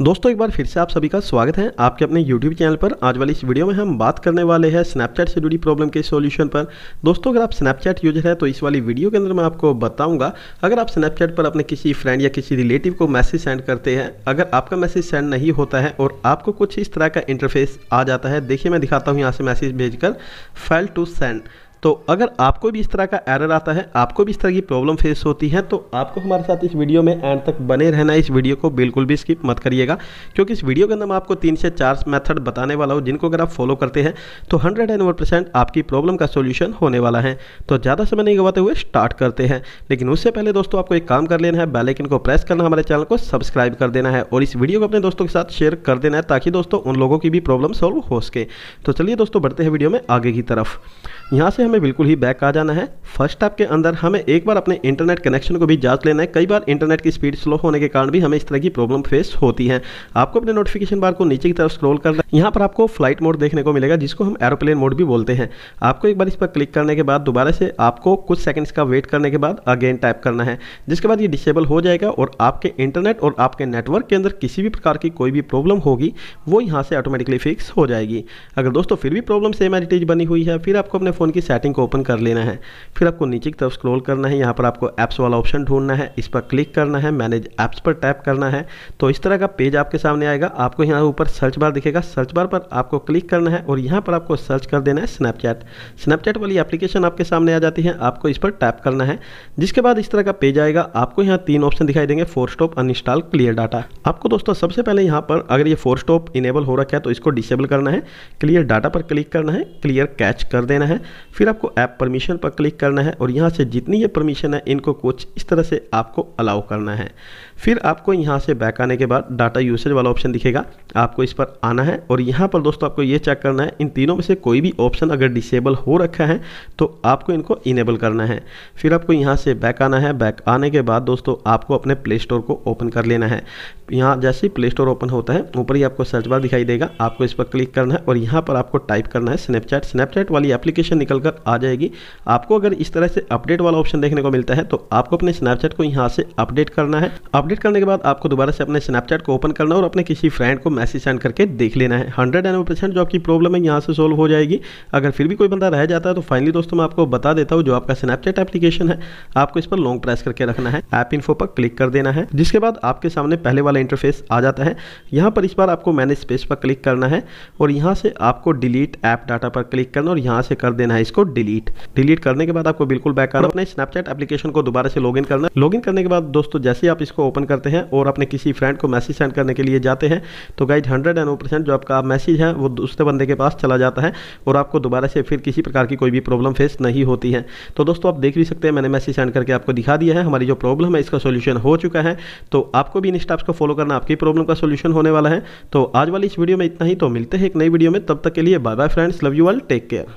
दोस्तों एक बार फिर से आप सभी का स्वागत है आपके अपने YouTube चैनल पर आज वाली इस वीडियो में हम बात करने वाले हैं स्नैपचैट से जुड़ी प्रॉब्लम के सॉल्यूशन पर दोस्तों अगर आप स्नैपचैट यूजर है तो इस वाली वीडियो के अंदर मैं आपको बताऊंगा अगर आप स्नैपचैट पर अपने किसी फ्रेंड या किसी रिलेटिव को मैसेज सेंड करते हैं अगर आपका मैसेज सेंड नहीं होता है और आपको कुछ इस तरह का इंटरफेस आ जाता है देखिए मैं दिखाता हूँ यहाँ से मैसेज भेज फाइल टू सेंड तो अगर आपको भी इस तरह का एरर आता है आपको भी इस तरह की प्रॉब्लम फेस होती है तो आपको हमारे साथ इस वीडियो में एंड तक बने रहना इस वीडियो को बिल्कुल भी स्किप मत करिएगा क्योंकि इस वीडियो के अंदर मैं आपको तीन से चार मेथड बताने वाला हूँ जिनको अगर आप फॉलो करते हैं तो हंड्रेड एंड वन परसेंट आपकी प्रॉब्लम का सोल्यूशन होने वाला है तो ज़्यादा समय नहीं गवाते हुए स्टार्ट करते हैं लेकिन उससे पहले दोस्तों आपको एक काम कर लेना है बैलेकिन को प्रेस करना हमारे चैनल को सब्सक्राइब कर देना है और इस वीडियो को अपने दोस्तों के साथ शेयर कर देना है ताकि दोस्तों उन लोगों की भी प्रॉब्लम सॉल्व हो सके तो चलिए दोस्तों बढ़ते हैं वीडियो में आगे की तरफ यहाँ से हमें बिल्कुल ही बैक आ जाना है फर्स्ट ऐप के अंदर हमें एक बार अपने इंटरनेट कनेक्शन को भी जांच लेना है कई बार इंटरनेट की स्पीड स्लो होने के कारण भी हमें इस तरह की प्रॉब्लम फेस होती है आपको अपने नोटिफिकेशन बार को नीचे की तरफ स्क्रॉल करना यहाँ पर आपको फ्लाइट मोड देखने को मिलेगा जिसको हम एरोप्लेन मोड भी बोलते हैं आपको एक बार इस पर क्लिक करने के बाद दोबारा से आपको कुछ सेकंड्स का वेट करने के बाद अगेन टाइप करना है जिसके बाद ये डिसेबल हो जाएगा और आपके इंटरनेट और आपके नेटवर्क के अंदर किसी भी प्रकार की कोई भी प्रॉब्लम होगी वो यहाँ से ऑटोमेटिकली फिक्स हो जाएगी अगर दोस्तों फिर भी प्रॉब्लम सेम एडिटेज बनी हुई है फिर आपको अपने फ़ोन की सेटिंग को ओपन कर लेना है फिर आपको नीचे की तरफ स्क्रोल करना है यहाँ पर आपको ऐप्स वाला ऑप्शन ढूंढना है इस पर क्लिक करना है मैनेज ऐप्स पर टैप करना है तो इस तरह का पेज आपके सामने आएगा आपको यहाँ ऊपर सर्च बार दिखेगा सर्च सर्च बार पर आपको क्लिक करना है और यहाँ पर आपको सर्च कर देना है स्नैपचैट स्नैपचैट वाली एप्लीकेशन आपके सामने आ जाती है आपको इस पर टैप करना है जिसके बाद इस तरह का पेज आएगा आपको यहाँ तीन ऑप्शन दिखाई देंगे force stop uninstall clear data आपको दोस्तों सबसे पहले यहाँ पर अगर ये फोर स्टॉप इनेबल हो रखा है तो इसको डिसेबल करना है क्लियर डाटा पर क्लिक करना है क्लियर कैच कर देना है फिर आपको ऐप परमिशन पर क्लिक करना है और यहाँ से जितनी ये परमिशन है इनको कुछ इस तरह से आपको अलाउ करना है फिर आपको यहाँ से बैक आने के बाद डाटा यूसेज वाला ऑप्शन दिखेगा आपको इस पर आना है और यहाँ पर दोस्तों आपको ये चेक करना है इन तीनों में से कोई भी ऑप्शन अगर डिसेबल हो रखा है तो आपको इनको इनेबल करना है फिर आपको यहाँ से बैक आना है बैक आने के बाद दोस्तों आपको अपने प्ले स्टोर को ओपन कर लेना है यहाँ जैसे ही प्ले स्टोर ओपन होता है ऊपर ही आपको सर्च बार दिखाई देगा आपको इस पर क्लिक करना है और यहाँ पर आपको टाइप करना है स्नैपचैट स्नैपचैट वाली एप्लीकेशन निकल कर आ जाएगी आपको अगर इस तरह से अपडेट वाला ऑप्शन देखने को मिलता है तो आपको अपने स्नैपचैट को यहाँ से अपडेट करना है अपडेट करने के बाद आपको दोबारा से अपने स्नैपचैट को ओपन करना है और अपने किसी फ्रेंड को मैसेज सेंड करके देख लेना है हंड्रेड एंड परसेंट जो आपकी प्रॉब्लम है यहाँ से सोल्व हो जाएगी अगर फिर भी कोई बंदा रह जाता है तो फाइनली दोस्तों मैं आपको बता देता हूँ जो आपका स्नैपचैट एप्लीकेशन है आपको इस पर लॉन्ग प्रेस करके रखना है ऐप इन्फो पर क्लिक कर देना है जिसके बाद आपके सामने पहले वाले वाला इंटरफेस आ जाता है यहाँ पर इस बार आपको मैनेज स्पेस पर क्लिक करना है और यहाँ से आपको डिलीट ऐप डाटा पर क्लिक करना और यहाँ से कर देना है इसको डिलीट डिलीट करने के बाद आपको बिल्कुल बैक आना अपने स्नैपचैट एप्लीकेशन को दोबारा से लॉग करना लॉग करने के बाद दोस्तों जैसे ही आप इसको ओपन करते हैं और अपने किसी फ्रेंड को मैसेज सेंड करने के लिए जाते हैं तो गाइड हंड्रेड एंड परसेंट जो आपका मैसेज है वो दूसरे बंदे के पास चला जाता है और आपको दोबारा से फिर किसी प्रकार की कोई भी प्रॉब्लम फेस नहीं होती है तो दोस्तों आप देख भी सकते हैं मैंने मैसेज सेंड करके आपको दिखा दिया है हमारी जो प्रॉब्लम है इसका सोल्यूशन हो चुका है तो आपको भी इन स्टेप्स को फॉलो करना आपकी प्रॉब्लम का सोल्यूशन होने वाला है तो आज वाली इस वीडियो में इतना ही तो मिलते हैं एक नई वीडियो में तब तक के लिए bye bye friends love you all take care